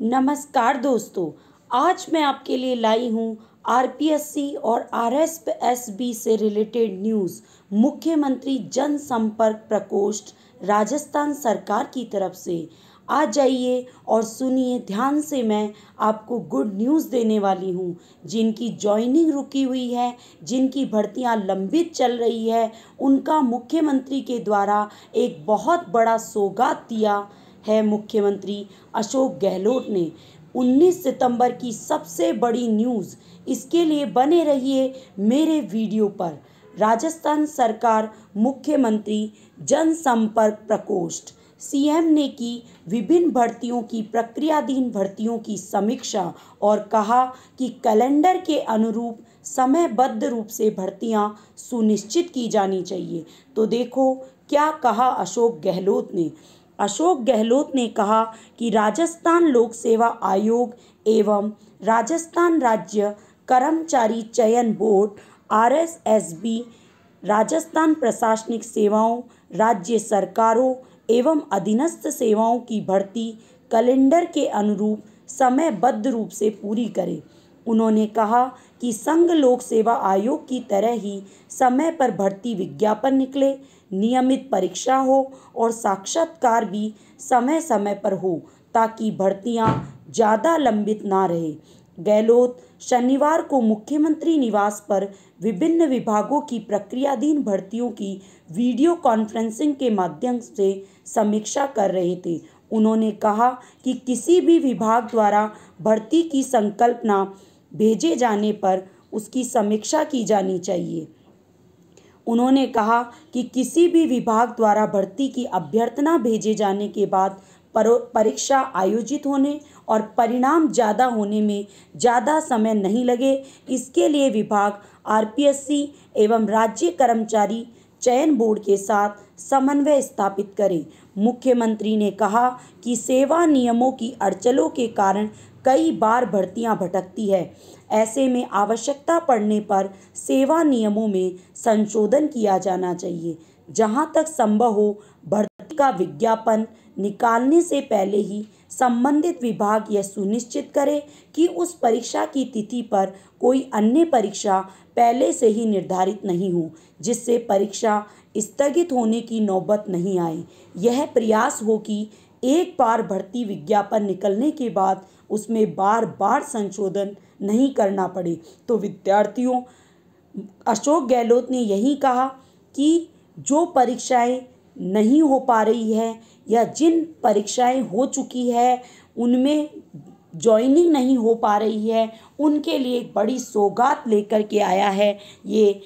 नमस्कार दोस्तों आज मैं आपके लिए लाई हूँ आरपीएससी और आरएसएसबी से रिलेटेड न्यूज़ मुख्यमंत्री जनसंपर्क प्रकोष्ठ राजस्थान सरकार की तरफ से आ जाइए और सुनिए ध्यान से मैं आपको गुड न्यूज़ देने वाली हूँ जिनकी जॉइनिंग रुकी हुई है जिनकी भर्तियाँ लंबित चल रही है उनका मुख्यमंत्री के द्वारा एक बहुत बड़ा सौगात दिया है मुख्यमंत्री अशोक गहलोत ने 19 सितंबर की सबसे बड़ी न्यूज़ इसके लिए बने रहिए मेरे वीडियो पर राजस्थान सरकार मुख्यमंत्री जनसंपर्क प्रकोष्ठ सीएम ने की विभिन्न भर्तियों की प्रक्रियाधीन भर्तियों की समीक्षा और कहा कि कैलेंडर के अनुरूप समयबद्ध रूप से भर्तियां सुनिश्चित की जानी चाहिए तो देखो क्या कहा अशोक गहलोत ने अशोक गहलोत ने कहा कि राजस्थान लोक सेवा आयोग एवं राजस्थान राज्य कर्मचारी चयन बोर्ड आर राजस्थान प्रशासनिक सेवाओं राज्य सरकारों एवं अधीनस्थ सेवाओं की भर्ती कैलेंडर के अनुरूप समयबद्ध रूप से पूरी करें उन्होंने कहा कि संघ लोक सेवा आयोग की तरह ही समय पर भर्ती विज्ञापन निकले नियमित परीक्षा हो और साक्षात्कार भी समय समय पर हो ताकि भर्तियां ज़्यादा लंबित ना रहे गहलोत शनिवार को मुख्यमंत्री निवास पर विभिन्न विभागों की प्रक्रियाधीन भर्तियों की वीडियो कॉन्फ्रेंसिंग के माध्यम से समीक्षा कर रहे थे उन्होंने कहा कि किसी भी विभाग द्वारा भर्ती की संकल्पना भेजे जाने पर उसकी समीक्षा की जानी चाहिए उन्होंने कहा कि किसी भी विभाग द्वारा भर्ती की अभ्यर्थना भेजे जाने के बाद परीक्षा आयोजित होने और परिणाम ज़्यादा होने में ज़्यादा समय नहीं लगे इसके लिए विभाग आरपीएससी एवं राज्य कर्मचारी चयन बोर्ड के साथ समन्वय स्थापित करें मुख्यमंत्री ने कहा कि सेवा नियमों की अड़चलों के कारण कई बार भर्तियां भटकती है ऐसे में आवश्यकता पड़ने पर सेवा नियमों में संशोधन किया जाना चाहिए जहां तक संभव हो भर्ती का विज्ञापन निकालने से पहले ही संबंधित विभाग यह सुनिश्चित करे कि उस परीक्षा की तिथि पर कोई अन्य परीक्षा पहले से ही निर्धारित नहीं हो जिससे परीक्षा स्थगित होने की नौबत नहीं आई यह प्रयास हो कि एक बार भर्ती विज्ञापन निकलने के बाद उसमें बार बार संशोधन नहीं करना पड़े तो विद्यार्थियों अशोक गहलोत ने यही कहा कि जो परीक्षाएं नहीं हो पा रही है या जिन परीक्षाएं हो चुकी है उनमें जॉइनिंग नहीं हो पा रही है उनके लिए एक बड़ी सौगात लेकर के आया है ये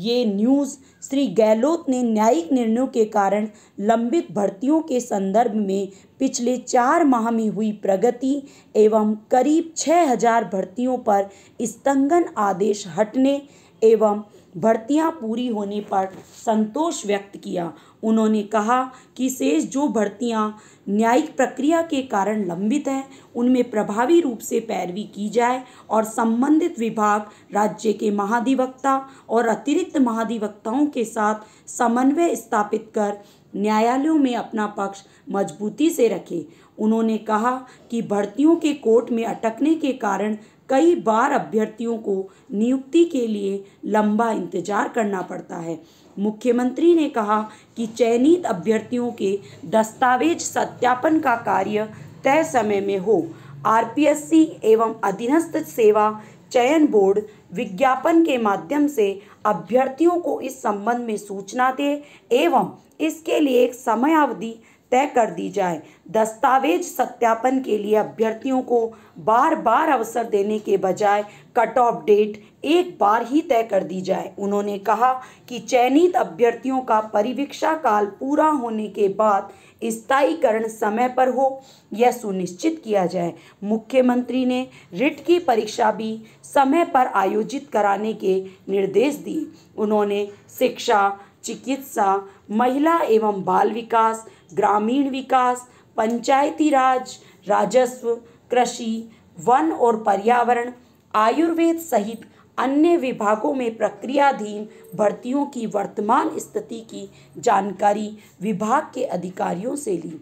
ये न्यूज़ श्री गहलोत ने न्यायिक निर्णयों के कारण लंबित भर्तियों के संदर्भ में पिछले चार माह में हुई प्रगति एवं करीब 6000 भर्तियों पर स्तंगन आदेश हटने एवं भर्तियां पूरी होने पर संतोष व्यक्त किया उन्होंने कहा कि शेष जो भर्तियां न्यायिक प्रक्रिया के कारण लंबित हैं उनमें प्रभावी रूप से पैरवी की जाए और संबंधित विभाग राज्य के महाधिवक्ता और अतिरिक्त महाधिवक्ताओं के साथ समन्वय स्थापित कर न्यायालयों में अपना पक्ष मजबूती से रखे उन्होंने कहा कि भर्तियों के कोर्ट में अटकने के कारण कई बार अभ्यर्थियों को नियुक्ति के लिए लंबा इंतजार करना पड़ता है मुख्यमंत्री ने कहा कि चयनित अभ्यर्थियों के दस्तावेज सत्यापन का कार्य तय समय में हो आरपीएससी एवं अधीनस्थ सेवा चयन बोर्ड विज्ञापन के माध्यम से अभ्यर्थियों को इस संबंध में सूचना दे एवं इसके लिए एक समयावधि तय कर दी जाए दस्तावेज सत्यापन के लिए अभ्यर्थियों को बार बार अवसर देने के बजाय कट ऑफ डेट एक बार ही तय कर दी जाए उन्होंने कहा कि चयनित अभ्यर्थियों का परिवीक्षा काल पूरा होने के बाद स्थायीकरण समय पर हो यह सुनिश्चित किया जाए मुख्यमंत्री ने रिट की परीक्षा भी समय पर आयोजित कराने के निर्देश दिए उन्होंने शिक्षा चिकित्सा महिला एवं बाल विकास ग्रामीण विकास पंचायती राज राजस्व कृषि वन और पर्यावरण आयुर्वेद सहित अन्य विभागों में प्रक्रियाधीन भर्तियों की वर्तमान स्थिति की जानकारी विभाग के अधिकारियों से ली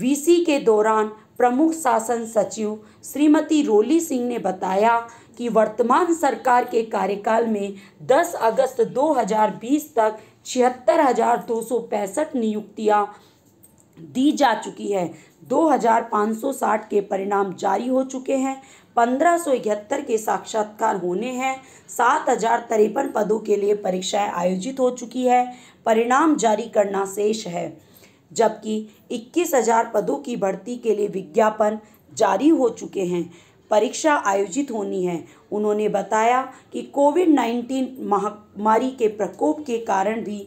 वीसी के दौरान प्रमुख शासन सचिव श्रीमती रोली सिंह ने बताया कि वर्तमान सरकार के कार्यकाल में 10 अगस्त 2020 तक छिहत्तर हजार दो सौ पैंसठ नियुक्तियाँ दी जा चुकी है 2560 के परिणाम जारी हो चुके हैं पंद्रह के साक्षात्कार होने हैं सात हजार तिरपन पदों के लिए परीक्षाएं आयोजित हो चुकी है परिणाम जारी करना शेष है जबकि 21,000 पदों की भर्ती के लिए विज्ञापन जारी हो चुके हैं परीक्षा आयोजित होनी है उन्होंने बताया कि कोविड 19 महामारी के प्रकोप के कारण भी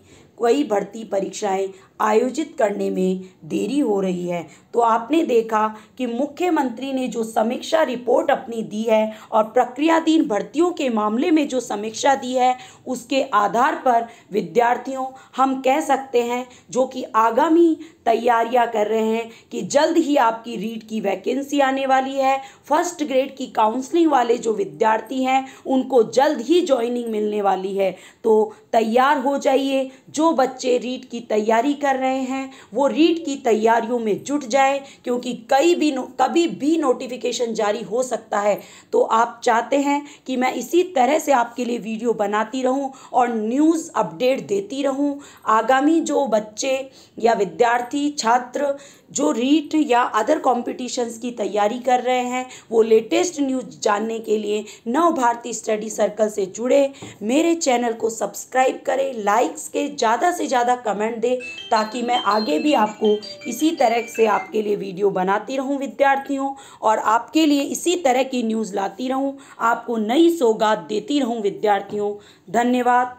कई भर्ती परीक्षाएं आयोजित करने में देरी हो रही है तो आपने देखा कि मुख्यमंत्री ने जो समीक्षा रिपोर्ट अपनी दी है और प्रक्रियाधीन भर्तियों के मामले में जो समीक्षा दी है उसके आधार पर विद्यार्थियों हम कह सकते हैं जो कि आगामी तैयारियां कर रहे हैं कि जल्द ही आपकी रीट की वैकेंसी आने वाली है फर्स्ट ग्रेड की काउंसलिंग वाले जो विद्यार्थी हैं उनको जल्द ही ज्वाइनिंग मिलने वाली है तो तैयार हो जाइए जो बच्चे रीट की तैयारी कर कर रहे हैं वो रीट की तैयारियों में जुट जाए क्योंकि कई भी कभी भी नोटिफिकेशन जारी हो सकता है तो आप चाहते हैं कि मैं इसी तरह से आपके लिए वीडियो बनाती रहूं और न्यूज़ अपडेट देती रहूं आगामी जो बच्चे या विद्यार्थी छात्र जो रीट या अदर कॉम्पिटिशन्स की तैयारी कर रहे हैं वो लेटेस्ट न्यूज जानने के लिए नव भारती स्टडी सर्कल से जुड़े मेरे चैनल को सब्सक्राइब करें लाइक्स के ज़्यादा से ज़्यादा कमेंट दें ताकि मैं आगे भी आपको इसी तरह से आपके लिए वीडियो बनाती रहूं विद्यार्थियों और आपके लिए इसी तरह की न्यूज़ लाती रहूँ आपको नई सौगात देती रहूँ विद्यार्थियों धन्यवाद